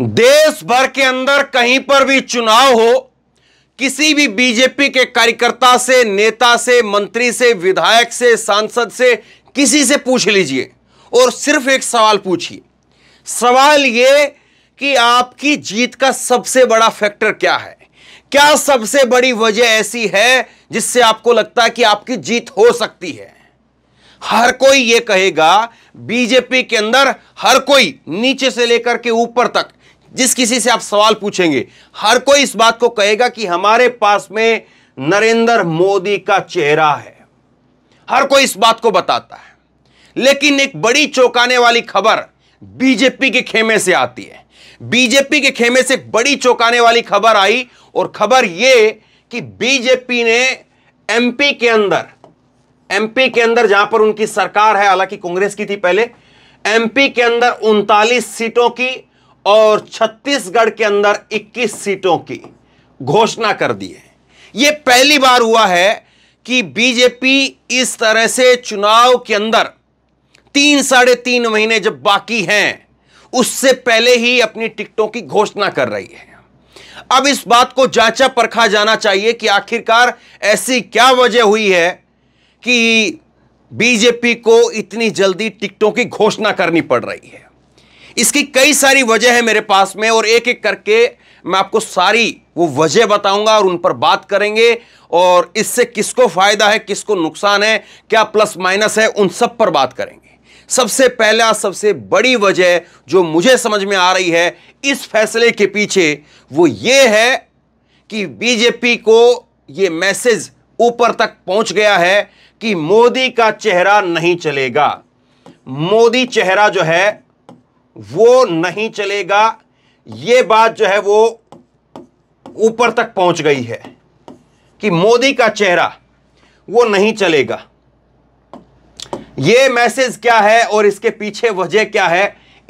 देश भर के अंदर कहीं पर भी चुनाव हो किसी भी बीजेपी के कार्यकर्ता से नेता से मंत्री से विधायक से सांसद से किसी से पूछ लीजिए और सिर्फ एक सवाल पूछिए सवाल ये कि आपकी जीत का सबसे बड़ा फैक्टर क्या है क्या सबसे बड़ी वजह ऐसी है जिससे आपको लगता है कि आपकी जीत हो सकती है हर कोई ये कहेगा बीजेपी के अंदर हर कोई नीचे से लेकर के ऊपर तक जिस किसी से आप सवाल पूछेंगे हर कोई इस बात को कहेगा कि हमारे पास में नरेंद्र मोदी का चेहरा है हर कोई इस बात को बताता है लेकिन एक बड़ी चौंकाने वाली खबर बीजेपी के खेमे से आती है बीजेपी के खेमे से बड़ी चौंकाने वाली खबर आई और खबर यह कि बीजेपी ने एमपी के अंदर एमपी के अंदर जहां पर उनकी सरकार है हालांकि कांग्रेस की थी पहले एमपी के अंदर उनतालीस सीटों की और छत्तीसगढ़ के अंदर 21 सीटों की घोषणा कर दी है यह पहली बार हुआ है कि बीजेपी इस तरह से चुनाव के अंदर तीन साढ़े तीन महीने जब बाकी हैं उससे पहले ही अपनी टिकटों की घोषणा कर रही है अब इस बात को जांचा परखा जाना चाहिए कि आखिरकार ऐसी क्या वजह हुई है कि बीजेपी को इतनी जल्दी टिकटों की घोषणा करनी पड़ रही है इसकी कई सारी वजह है मेरे पास में और एक एक करके मैं आपको सारी वो वजह बताऊंगा और उन पर बात करेंगे और इससे किसको फ़ायदा है किसको नुकसान है क्या प्लस माइनस है उन सब पर बात करेंगे सबसे पहला सबसे बड़ी वजह जो मुझे समझ में आ रही है इस फैसले के पीछे वो ये है कि बीजेपी को ये मैसेज ऊपर तक पहुंच गया है कि मोदी का चेहरा नहीं चलेगा मोदी चेहरा जो है वो नहीं चलेगा ये बात जो है वो ऊपर तक पहुंच गई है कि मोदी का चेहरा वो नहीं चलेगा ये मैसेज क्या है और इसके पीछे वजह क्या है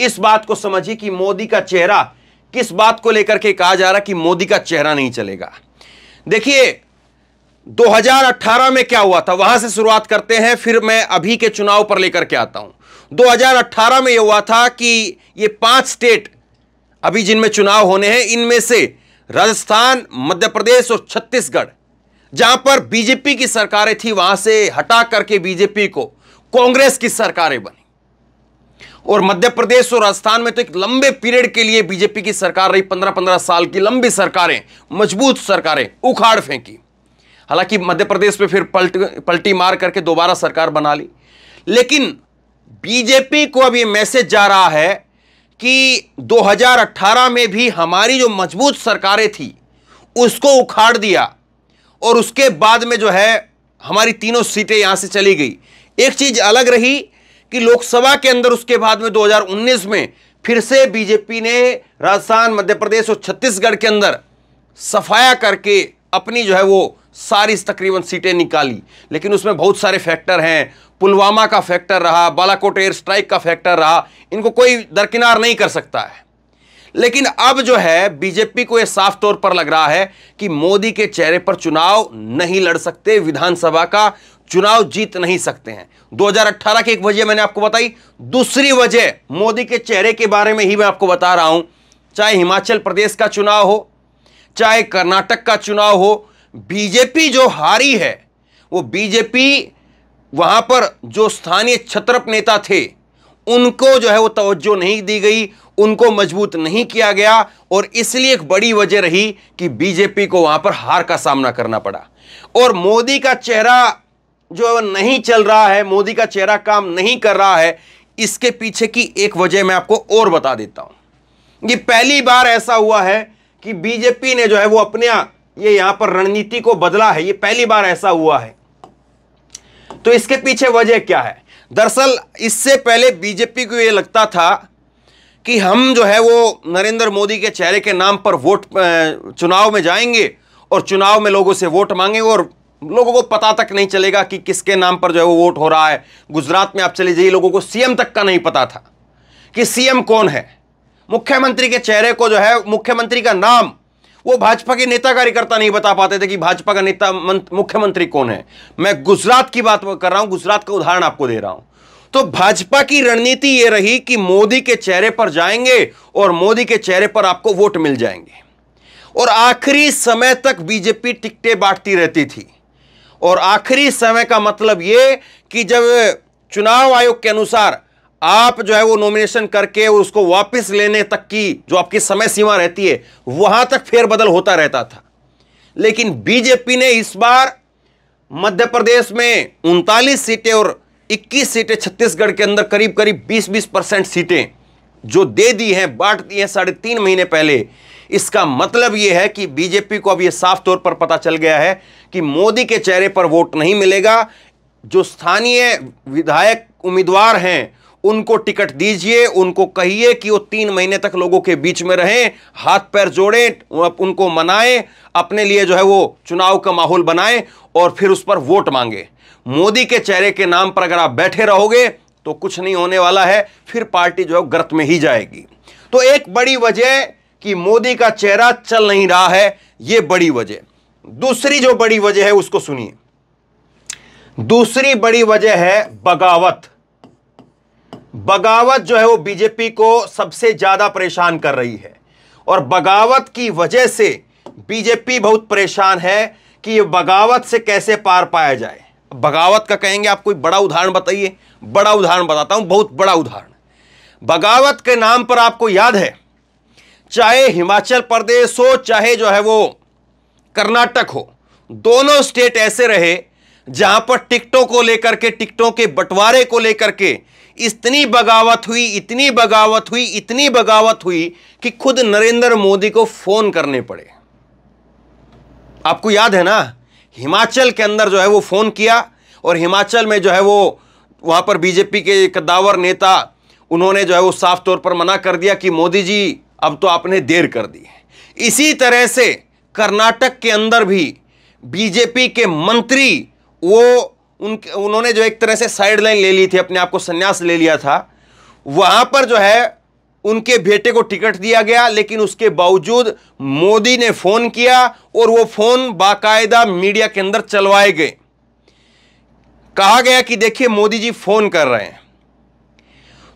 इस बात को समझिए कि मोदी का चेहरा किस बात को लेकर के कहा जा रहा कि मोदी का चेहरा नहीं चलेगा देखिए 2018 में क्या हुआ था वहां से शुरुआत करते हैं फिर मैं अभी के चुनाव पर लेकर के आता हूं 2018 में यह हुआ था कि ये पांच स्टेट अभी जिनमें चुनाव होने हैं इनमें से राजस्थान मध्य प्रदेश और छत्तीसगढ़ जहां पर बीजेपी की सरकारें थी वहां से हटा करके बीजेपी को कांग्रेस की सरकारें बनी और मध्य प्रदेश और राजस्थान में तो एक लंबे पीरियड के लिए बीजेपी की सरकार रही पंद्रह पंद्रह साल की लंबी सरकारें मजबूत सरकारें उखाड़ फेंकी हालांकि मध्य प्रदेश में फिर पलट पलटी मार करके दोबारा सरकार बना ली लेकिन बीजेपी को अब ये मैसेज जा रहा है कि 2018 में भी हमारी जो मजबूत सरकारें थी उसको उखाड़ दिया और उसके बाद में जो है हमारी तीनों सीटें यहां से चली गई एक चीज अलग रही कि लोकसभा के अंदर उसके बाद में 2019 में फिर से बीजेपी ने राजस्थान मध्य प्रदेश और छत्तीसगढ़ के अंदर सफाया करके अपनी जो है वो सारी तकरीबन सीटें निकाली लेकिन उसमें बहुत सारे फैक्टर हैं पुलवामा का फैक्टर रहा बालाकोट एयर स्ट्राइक का फैक्टर रहा इनको कोई दरकिनार नहीं कर सकता है लेकिन अब जो है बीजेपी को यह साफ तौर पर लग रहा है कि मोदी के चेहरे पर चुनाव नहीं लड़ सकते विधानसभा का चुनाव जीत नहीं सकते हैं 2018 की एक वजह मैंने आपको बताई दूसरी वजह मोदी के चेहरे के बारे में ही मैं आपको बता रहा हूं चाहे हिमाचल प्रदेश का चुनाव हो चाहे कर्नाटक का चुनाव हो बीजेपी जो हारी है वो बीजेपी वहां पर जो स्थानीय छत्रप नेता थे उनको जो है वो तवज्जो नहीं दी गई उनको मजबूत नहीं किया गया और इसलिए एक बड़ी वजह रही कि बीजेपी को वहां पर हार का सामना करना पड़ा और मोदी का चेहरा जो नहीं चल रहा है मोदी का चेहरा काम नहीं कर रहा है इसके पीछे की एक वजह मैं आपको और बता देता हूं ये पहली बार ऐसा हुआ है कि बीजेपी ने जो है वो अपने ये यहां पर रणनीति को बदला है ये पहली बार ऐसा हुआ है तो इसके पीछे वजह क्या है दरअसल इससे पहले बीजेपी को ये लगता था कि हम जो है वो नरेंद्र मोदी के चेहरे के नाम पर वोट चुनाव में जाएंगे और चुनाव में लोगों से वोट मांगेंगे और लोगों को पता तक नहीं चलेगा कि किसके नाम पर जो है वो वोट हो रहा है गुजरात में आप चले जाइए लोगों को सीएम तक का नहीं पता था कि सीएम कौन है मुख्यमंत्री के चेहरे को जो है मुख्यमंत्री का नाम वो भाजपा के नेता कार्यकर्ता नहीं बता पाते थे कि भाजपा का नेता मुख्यमंत्री कौन है मैं गुजरात की बात कर रहा हूं गुजरात का उदाहरण आपको दे रहा हूं तो भाजपा की रणनीति यह रही कि मोदी के चेहरे पर जाएंगे और मोदी के चेहरे पर आपको वोट मिल जाएंगे और आखिरी समय तक बीजेपी टिकटें बांटती रहती थी और आखिरी समय का मतलब ये कि जब चुनाव आयोग के अनुसार आप जो है वो नॉमिनेशन करके उसको वापस लेने तक की जो आपकी समय सीमा रहती है वहां तक फेरबदल होता रहता था लेकिन बीजेपी ने इस बार मध्य प्रदेश में उनतालीस सीटें और 21 सीटें छत्तीसगढ़ के अंदर करीब करीब 20-20 परसेंट सीटें जो दे दी हैं बांट दी हैं साढ़े तीन महीने पहले इसका मतलब यह है कि बीजेपी को अब यह साफ तौर पर पता चल गया है कि मोदी के चेहरे पर वोट नहीं मिलेगा जो स्थानीय विधायक उम्मीदवार हैं उनको टिकट दीजिए उनको कहिए कि वो तीन महीने तक लोगों के बीच में रहें हाथ पैर जोड़ें उनको मनाएं अपने लिए जो है वो चुनाव का माहौल बनाएं और फिर उस पर वोट मांगे मोदी के चेहरे के नाम पर अगर आप बैठे रहोगे तो कुछ नहीं होने वाला है फिर पार्टी जो है गर्त में ही जाएगी तो एक बड़ी वजह कि मोदी का चेहरा चल नहीं रहा है यह बड़ी वजह दूसरी जो बड़ी वजह है उसको सुनिए दूसरी बड़ी वजह है बगावत बगावत जो है वो बीजेपी को सबसे ज़्यादा परेशान कर रही है और बगावत की वजह से बीजेपी बहुत परेशान है कि ये बगावत से कैसे पार पाया जाए बगावत का कहेंगे आप कोई बड़ा उदाहरण बताइए बड़ा उदाहरण बताता हूं बहुत बड़ा उदाहरण बगावत के नाम पर आपको याद है चाहे हिमाचल प्रदेश हो चाहे जो है वो कर्नाटक हो दोनों स्टेट ऐसे रहे जहां पर टिकटों को लेकर के टिकटों के बंटवारे को लेकर के इतनी बगावत हुई इतनी बगावत हुई इतनी बगावत हुई कि खुद नरेंद्र मोदी को फोन करने पड़े आपको याद है ना हिमाचल के अंदर जो है वो फोन किया और हिमाचल में जो है वो वहां पर बीजेपी के कद्दावर नेता उन्होंने जो है वो साफ तौर पर मना कर दिया कि मोदी जी अब तो आपने देर कर दी है इसी तरह से कर्नाटक के अंदर भी बीजेपी के मंत्री वो उन उन्होंने जो एक तरह से साइड लाइन ले ली थी अपने आप को संन्यास ले लिया था वहां पर जो है उनके बेटे को टिकट दिया गया लेकिन उसके बावजूद मोदी ने फ़ोन किया और वो फ़ोन बाकायदा मीडिया के अंदर चलवाए गए कहा गया कि देखिए मोदी जी फ़ोन कर रहे हैं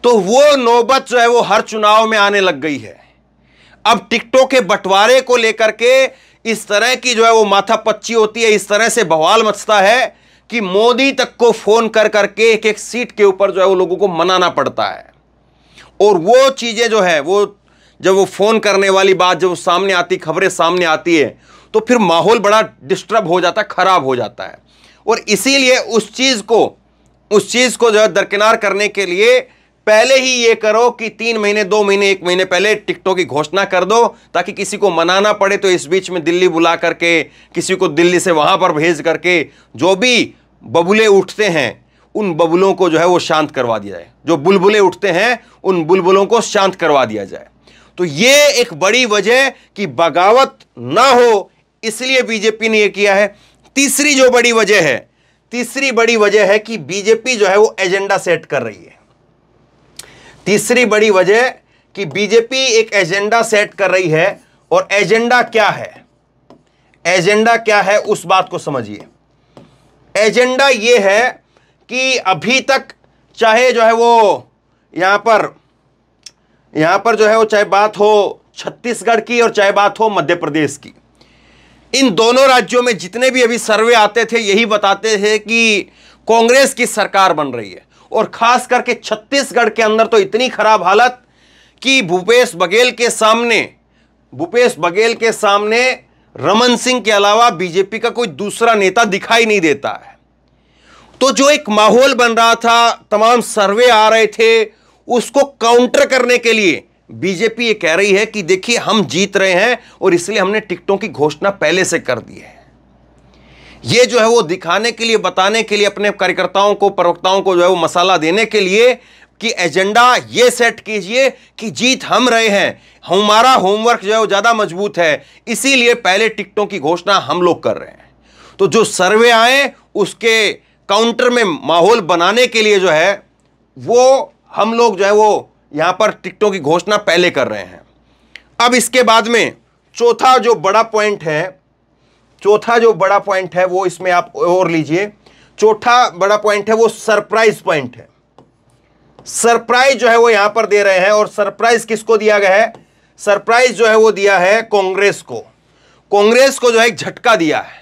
तो वो नौबत जो है वो हर चुनाव में आने लग गई है अब टिकटों के बंटवारे को लेकर के इस तरह की जो है वो माथा पच्ची होती है इस तरह से बवाल मचता है कि मोदी तक को फोन कर करके एक एक सीट के ऊपर जो है वो लोगों को मनाना पड़ता है और वो चीज़ें जो है वो जब वो फ़ोन करने वाली बात जब सामने आती खबरें सामने आती है तो फिर माहौल बड़ा डिस्टर्ब हो जाता है ख़राब हो जाता है और इसीलिए उस चीज़ को उस चीज़ को जो है दरकिनार करने के लिए पहले ही ये करो कि तीन महीने दो महीने एक महीने पहले टिकटों की घोषणा कर दो ताकि किसी को मनाना पड़े तो इस बीच में दिल्ली बुला करके किसी को दिल्ली से वहां पर भेज करके जो भी बबुले उठते हैं उन बबुलों को जो है वो शांत करवा दिया जाए जो बुलबुले उठते हैं उन बुलबुलों को शांत करवा दिया जाए तो ये एक बड़ी वजह कि बगावत ना हो इसलिए बीजेपी ने यह किया है तीसरी जो बड़ी वजह है तीसरी बड़ी वजह है कि बीजेपी जो है वो एजेंडा सेट कर रही है तीसरी बड़ी वजह कि बीजेपी एक एजेंडा सेट कर रही है और एजेंडा क्या है एजेंडा क्या है उस बात को समझिए एजेंडा ये है कि अभी तक चाहे जो है वो यहाँ पर यहाँ पर जो है वो चाहे बात हो छत्तीसगढ़ की और चाहे बात हो मध्य प्रदेश की इन दोनों राज्यों में जितने भी अभी सर्वे आते थे यही बताते थे कि कांग्रेस की सरकार बन रही है और खास करके छत्तीसगढ़ के अंदर तो इतनी खराब हालत कि भूपेश बघेल के सामने भूपेश बघेल के सामने रमन सिंह के अलावा बीजेपी का कोई दूसरा नेता दिखाई नहीं देता है तो जो एक माहौल बन रहा था तमाम सर्वे आ रहे थे उसको काउंटर करने के लिए बीजेपी ये कह रही है कि देखिए हम जीत रहे हैं और इसलिए हमने टिकटों की घोषणा पहले से कर दी है ये जो है वो दिखाने के लिए बताने के लिए अपने कार्यकर्ताओं को प्रवक्ताओं को जो है वो मसाला देने के लिए कि एजेंडा ये सेट कीजिए कि जीत हम रहे हैं हमारा होमवर्क जो है वो ज़्यादा मजबूत है इसीलिए पहले टिकटों की घोषणा हम लोग कर रहे हैं तो जो सर्वे आए उसके काउंटर में माहौल बनाने के लिए जो है वो हम लोग जो है वो यहां पर टिकटों की घोषणा पहले कर रहे हैं अब इसके बाद में चौथा जो बड़ा पॉइंट है चौथा जो बड़ा पॉइंट है वो इसमें आप और लीजिए चौथा बड़ा पॉइंट है वो सरप्राइज पॉइंट है सरप्राइज जो है वो यहां पर दे रहे हैं और सरप्राइज किसको दिया गया है सरप्राइज जो है वो दिया है कांग्रेस को कांग्रेस को जो है एक झटका दिया है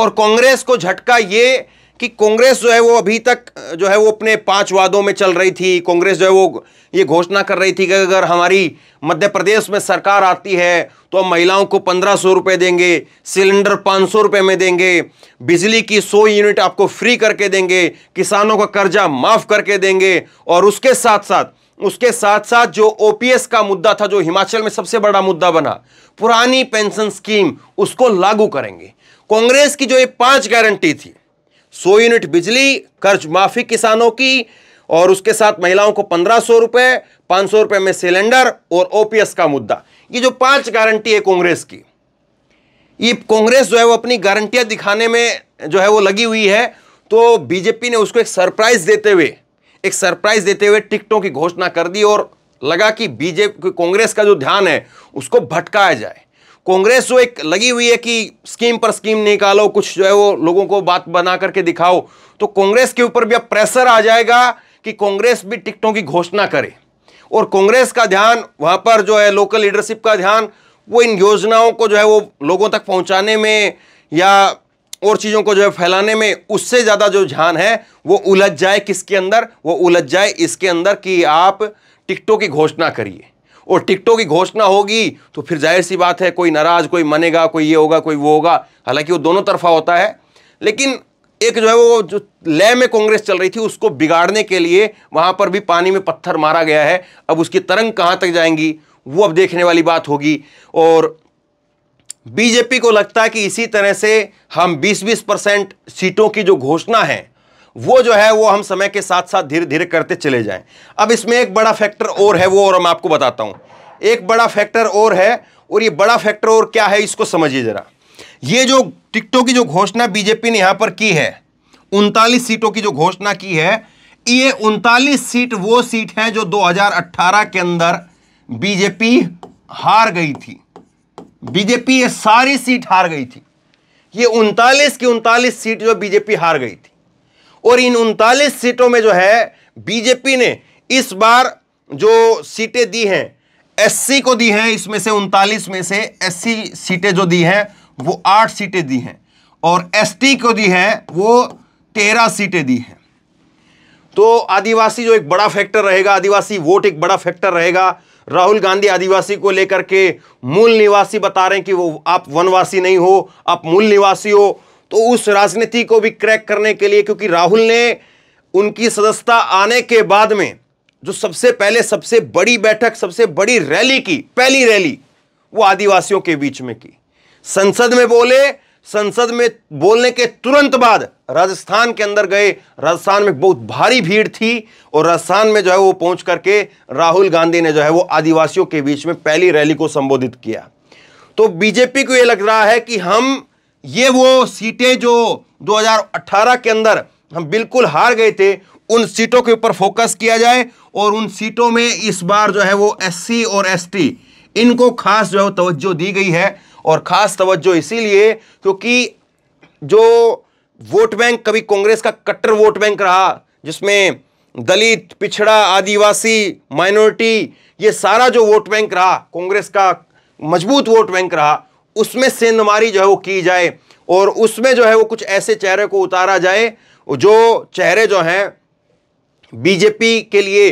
और कांग्रेस को झटका ये कि कांग्रेस जो है वो अभी तक जो है वो अपने पांच वादों में चल रही थी कांग्रेस जो है वो ये घोषणा कर रही थी कि अगर हमारी मध्य प्रदेश में सरकार आती है तो हम महिलाओं को पंद्रह सौ रुपये देंगे सिलेंडर पाँच सौ रुपये में देंगे बिजली की सौ यूनिट आपको फ्री करके देंगे किसानों का कर्जा माफ़ करके देंगे और उसके साथ साथ उसके साथ साथ जो ओ का मुद्दा था जो हिमाचल में सबसे बड़ा मुद्दा बना पुरानी पेंशन स्कीम उसको लागू करेंगे कांग्रेस की जो ये पांच गारंटी थी सौ यूनिट बिजली कर्ज माफी किसानों की और उसके साथ महिलाओं को पंद्रह सौ रुपए पांच सौ रुपए में सिलेंडर और ओपीएस का मुद्दा ये जो पांच गारंटी है कांग्रेस की ये कांग्रेस जो है वो अपनी गारंटियां दिखाने में जो है वो लगी हुई है तो बीजेपी ने उसको एक सरप्राइज देते हुए एक सरप्राइज देते हुए टिकटों की घोषणा कर दी और लगा कि बीजेपी कांग्रेस का जो ध्यान है उसको भटकाया जाए कांग्रेस जो एक लगी हुई है कि स्कीम पर स्कीम निकालो कुछ जो है वो लोगों को बात बना करके दिखाओ तो कांग्रेस के ऊपर भी अब प्रेशर आ जाएगा कि कांग्रेस भी टिकटों की घोषणा करे और कांग्रेस का ध्यान वहां पर जो है लोकल लीडरशिप का ध्यान वो इन योजनाओं को जो है वो लोगों तक पहुँचाने में या और चीज़ों को जो है फैलाने में उससे ज़्यादा जो ध्यान है वो उलझ जाए किसके अंदर वो उलझ जाए इसके अंदर कि आप टिकटों की घोषणा करिए और टिकटों की घोषणा होगी तो फिर जाहिर सी बात है कोई नाराज़ कोई मनेगा कोई ये होगा कोई वो होगा हालांकि वो दोनों तरफा होता है लेकिन एक जो है वो जो लय में कांग्रेस चल रही थी उसको बिगाड़ने के लिए वहाँ पर भी पानी में पत्थर मारा गया है अब उसकी तरंग कहाँ तक जाएंगी वो अब देखने वाली बात होगी और बीजेपी को लगता है कि इसी तरह से हम 20-20 परसेंट सीटों की जो घोषणा है वो जो है वो हम समय के साथ साथ धीरे धीरे करते चले जाएं अब इसमें एक बड़ा फैक्टर और है वो और मैं आपको बताता हूं एक बड़ा फैक्टर और है और ये बड़ा फैक्टर और क्या है इसको समझिए ज़रा ये जो टिकटों की जो घोषणा बीजेपी ने यहां पर की है उनतालीस सीटों की जो घोषणा की है ये उनतालीस सीट वो सीट है जो दो के अंदर बीजेपी हार गई थी बीजेपी ये सारी सीट हार गई थी ये उनतालीस की उनतालीस सीट जो बीजेपी हार गई थी और इन उनतालीस सीटों में जो है बीजेपी ने इस बार जो सीटें दी हैं एससी को दी हैं इसमें से उनतालीस में से एससी सीटें जो दी हैं वो आठ सीटें दी हैं और एसटी को दी है वो तेरह सीटें दी हैं तो आदिवासी जो एक बड़ा फैक्टर रहेगा आदिवासी वोट एक बड़ा फैक्टर रहेगा राहुल गांधी आदिवासी को लेकर के मूल निवासी बता रहे हैं कि वो आप वनवासी नहीं हो आप मूल निवासी हो तो उस राजनीति को भी क्रैक करने के लिए क्योंकि राहुल ने उनकी सदस्यता आने के बाद में जो सबसे पहले सबसे बड़ी बैठक सबसे बड़ी रैली की पहली रैली वो आदिवासियों के बीच में की संसद में बोले संसद में बोलने के तुरंत बाद राजस्थान के अंदर गए राजस्थान में बहुत भारी भीड़ थी और राजस्थान में जो है वो पहुंच करके राहुल गांधी ने जो है वो आदिवासियों के बीच में पहली रैली को संबोधित किया तो बीजेपी को ये लग रहा है कि हम ये वो सीटें जो 2018 के अंदर हम बिल्कुल हार गए थे उन सीटों के ऊपर फोकस किया जाए और उन सीटों में इस बार जो है वो एससी और एसटी इनको खास जो है तवज्जो दी गई है और ख़ास तवज्जो इसीलिए क्योंकि जो वोट बैंक कभी कांग्रेस का कट्टर वोट बैंक रहा जिसमें दलित पिछड़ा आदिवासी माइनॉरिटी ये सारा जो वोट बैंक रहा कांग्रेस का मजबूत वोट बैंक रहा उसमें सेंधमारी जो है वो की जाए और उसमें जो है वो कुछ ऐसे चेहरे को उतारा जाए जो चेहरे जो हैं बीजेपी के लिए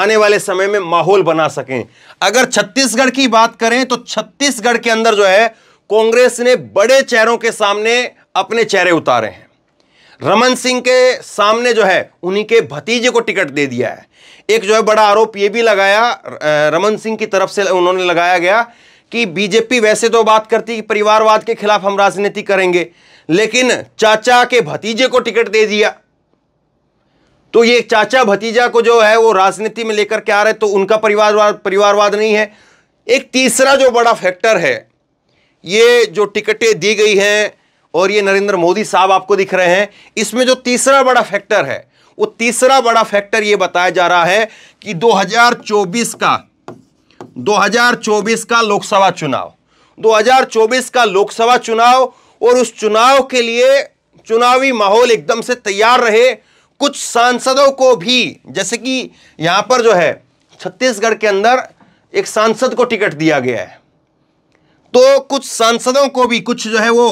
आने वाले समय में माहौल बना सकें अगर छत्तीसगढ़ की बात करें तो छत्तीसगढ़ के अंदर जो है कांग्रेस ने बड़े चेहरों के सामने अपने चेहरे उतारे हैं रमन सिंह के सामने जो है उन्हीं के भतीजे को टिकट दे दिया है एक जो है बड़ा आरोप ये भी लगाया रमन सिंह की तरफ से उन्होंने लगाया गया कि बीजेपी वैसे तो बात करती कि परिवारवाद के खिलाफ हम राजनीति करेंगे लेकिन चाचा के भतीजे को टिकट दे दिया तो ये चाचा भतीजा को जो है वो राजनीति में लेकर के आ रहे तो उनका परिवारवाद परिवारवाद नहीं है एक तीसरा जो बड़ा फैक्टर है ये जो टिकटें दी गई हैं और ये नरेंद्र मोदी साहब आपको दिख रहे हैं इसमें जो तीसरा बड़ा फैक्टर है वो तीसरा बड़ा फैक्टर ये बताया जा रहा है कि 2024 का 2024 का लोकसभा चुनाव 2024 का लोकसभा चुनाव और उस चुनाव के लिए चुनावी माहौल एकदम से तैयार रहे कुछ सांसदों को भी जैसे कि यहां पर जो है छत्तीसगढ़ के अंदर एक सांसद को टिकट दिया गया है तो कुछ सांसदों को भी कुछ जो है वो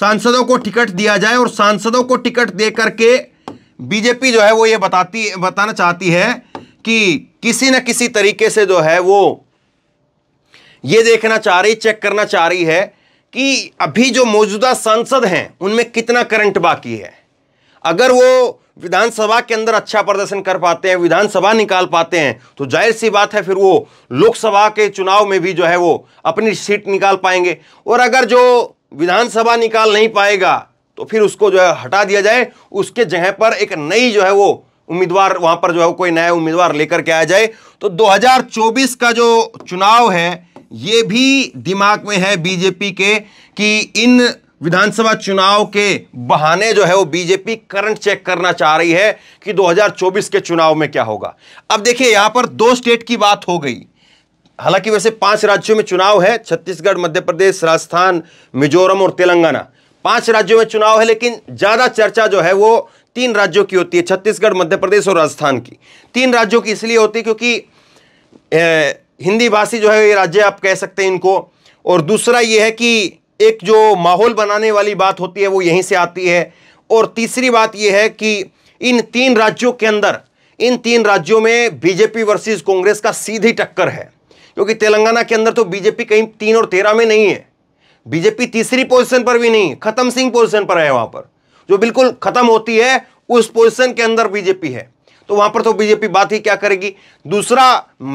सांसदों को टिकट दिया जाए और सांसदों को टिकट दे करके बीजेपी जो है वो ये बताती बताना चाहती है कि किसी ना किसी तरीके से जो है वो ये देखना चाह रही चेक करना चाह रही है कि अभी जो मौजूदा सांसद हैं उनमें कितना करंट बाकी है अगर वो विधानसभा के अंदर अच्छा प्रदर्शन कर पाते हैं विधानसभा निकाल पाते हैं तो जाहिर सी बात है फिर वो लोकसभा के चुनाव में भी जो है वो अपनी सीट निकाल पाएंगे और अगर जो विधानसभा निकाल नहीं पाएगा तो फिर उसको जो है हटा दिया जाए उसके जगह पर एक नई जो है वो उम्मीदवार वहां पर जो है कोई नया उम्मीदवार लेकर के आ जाए तो 2024 का जो चुनाव है ये भी दिमाग में है बीजेपी के कि इन विधानसभा चुनाव के बहाने जो है वो बीजेपी करंट चेक करना चाह रही है कि 2024 के चुनाव में क्या होगा अब देखिए यहां पर दो स्टेट की बात हो गई हालांकि वैसे पांच राज्यों में चुनाव है छत्तीसगढ़ मध्य प्रदेश राजस्थान मिजोरम और तेलंगाना पांच राज्यों में चुनाव है लेकिन ज्यादा चर्चा जो है वो तीन राज्यों की होती है छत्तीसगढ़ मध्य प्रदेश और राजस्थान की तीन राज्यों की इसलिए होती है क्योंकि ए, हिंदी भाषी जो है ये राज्य आप कह सकते हैं इनको और दूसरा ये है कि एक जो माहौल बनाने वाली बात होती है वो यहीं से आती है और तीसरी बात यह है कि इन तीन राज्यों के अंदर इन तीन राज्यों में बीजेपी वर्सेज कांग्रेस का सीधी टक्कर है क्योंकि तेलंगाना के अंदर तो बीजेपी कहीं तीन और तेरह में नहीं है बीजेपी तीसरी पोजीशन पर भी नहीं खत्म सिंह पोजीशन पर है वहां पर जो बिल्कुल खत्म होती है उस पोजिशन के अंदर बीजेपी है तो वहां पर तो बीजेपी बात ही क्या करेगी दूसरा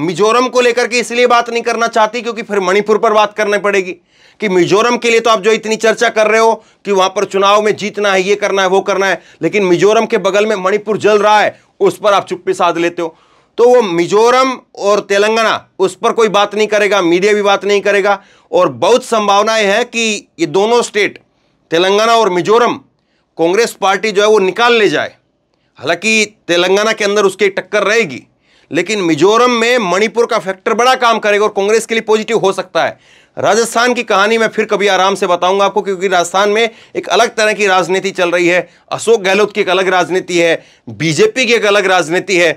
मिजोरम को लेकर के इसलिए बात नहीं करना चाहती क्योंकि फिर मणिपुर पर बात करनी पड़ेगी कि मिजोरम के लिए तो आप जो इतनी चर्चा कर रहे हो कि वहां पर चुनाव में जीतना है ये करना है वो करना है लेकिन मिजोरम के बगल में मणिपुर जल रहा है उस पर आप चुप्पी साध लेते हो तो वो मिजोरम और तेलंगाना उस पर कोई बात नहीं करेगा मीडिया भी बात नहीं करेगा और बहुत संभावनाएं हैं कि ये दोनों स्टेट तेलंगाना और मिजोरम कांग्रेस पार्टी जो है वो निकाल ले जाए हालांकि तेलंगाना के अंदर उसकी टक्कर रहेगी लेकिन मिजोरम में मणिपुर का फैक्टर बड़ा काम करेगा और कांग्रेस के लिए पॉजिटिव हो सकता है राजस्थान की कहानी मैं फिर कभी आराम से बताऊंगा आपको क्योंकि राजस्थान में एक अलग तरह की राजनीति चल रही है अशोक गहलोत की एक अलग राजनीति है बीजेपी की एक अलग राजनीति है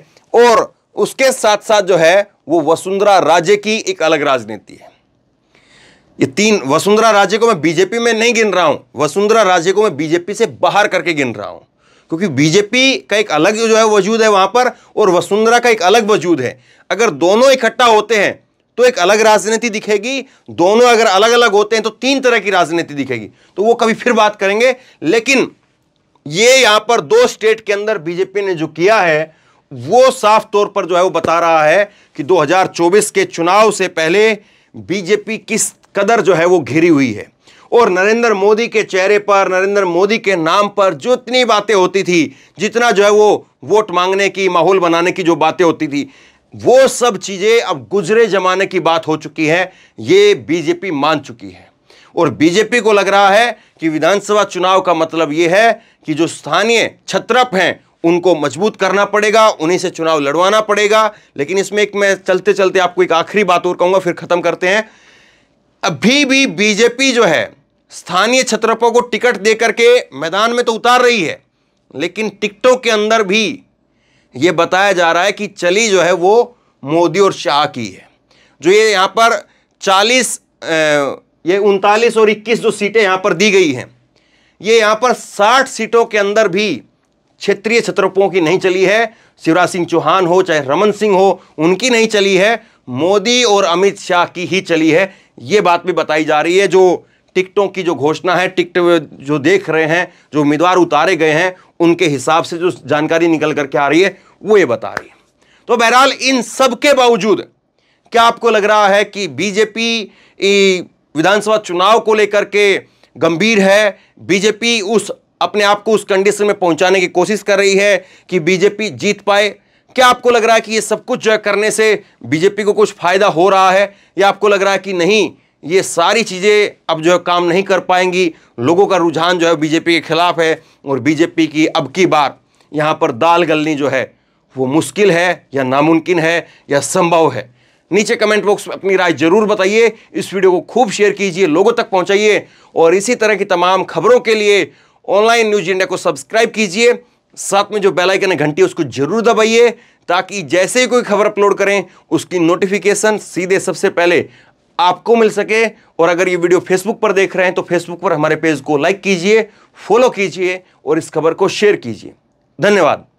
और उसके साथ साथ जो है वो वसुंधरा राजे की एक अलग राजनीति है ये तीन वसुंधरा राजे को मैं बीजेपी में नहीं गिन रहा हूं वसुंधरा राजे को मैं बीजेपी से बाहर करके गिन रहा हूं क्योंकि बीजेपी का एक अलग जो है वजूद है वहां पर और वसुंधरा का एक अलग वजूद है अगर दोनों इकट्ठा होते हैं तो एक अलग राजनीति दिखेगी दोनों अगर अलग अलग होते हैं तो तीन तरह की राजनीति दिखेगी तो वो कभी फिर बात करेंगे लेकिन ये यहां पर दो स्टेट के अंदर बीजेपी ने जो किया है वो साफ तौर पर जो है वो बता रहा है कि 2024 के चुनाव से पहले बीजेपी किस कदर जो है वो घिरी हुई है और नरेंद्र मोदी के चेहरे पर नरेंद्र मोदी के नाम पर जो इतनी बातें होती थी जितना जो है वो वोट मांगने की माहौल बनाने की जो बातें होती थी वो सब चीज़ें अब गुजरे जमाने की बात हो चुकी है ये बीजेपी मान चुकी है और बीजेपी को लग रहा है कि विधानसभा चुनाव का मतलब ये है कि जो स्थानीय छत्रप हैं उनको मजबूत करना पड़ेगा उन्हीं से चुनाव लड़वाना पड़ेगा लेकिन इसमें एक मैं चलते चलते आपको एक आखिरी बात और कहूँगा फिर ख़त्म करते हैं अभी भी बीजेपी जो है स्थानीय छत्रपों को टिकट दे करके मैदान में तो उतार रही है लेकिन टिकटों के अंदर भी ये बताया जा रहा है कि चली जो है वो मोदी और शाह की है जो ये यहाँ पर 40 ये उनतालीस और 21 जो सीटें यहाँ पर दी गई हैं ये यहाँ पर 60 सीटों के अंदर भी क्षेत्रीय छत्रपों की नहीं चली है शिवराज सिंह चौहान हो चाहे रमन सिंह हो उनकी नहीं चली है मोदी और अमित शाह की ही चली है ये बात भी बताई जा रही है जो टिकटों की जो घोषणा है टिकट जो देख रहे हैं जो उम्मीदवार उतारे गए हैं उनके हिसाब से जो जानकारी निकल करके आ रही है वो ये बता रही है तो बहरहाल इन सब के बावजूद क्या आपको लग रहा है कि बीजेपी विधानसभा चुनाव को लेकर के गंभीर है बीजेपी उस अपने आप को उस कंडीशन में पहुंचाने की कोशिश कर रही है कि बीजेपी जीत पाए क्या आपको लग रहा है कि ये सब कुछ जो करने से बीजेपी को कुछ फायदा हो रहा है या आपको लग रहा है कि नहीं ये सारी चीज़ें अब जो है काम नहीं कर पाएंगी लोगों का रुझान जो है बीजेपी के खिलाफ है और बीजेपी की अब की बार यहाँ पर दाल गलनी जो है वो मुश्किल है या नामुमकिन है या संभव है नीचे कमेंट बॉक्स में अपनी राय जरूर बताइए इस वीडियो को खूब शेयर कीजिए लोगों तक पहुँचाइए और इसी तरह की तमाम खबरों के लिए ऑनलाइन न्यूज इंडिया को सब्सक्राइब कीजिए साथ में जो बेल आइकन है घंटी उसको जरूर दबाइए ताकि जैसे ही कोई खबर अपलोड करें उसकी नोटिफिकेशन सीधे सबसे पहले आपको मिल सके और अगर ये वीडियो फेसबुक पर देख रहे हैं तो फेसबुक पर हमारे पेज को लाइक कीजिए फॉलो कीजिए और इस खबर को शेयर कीजिए धन्यवाद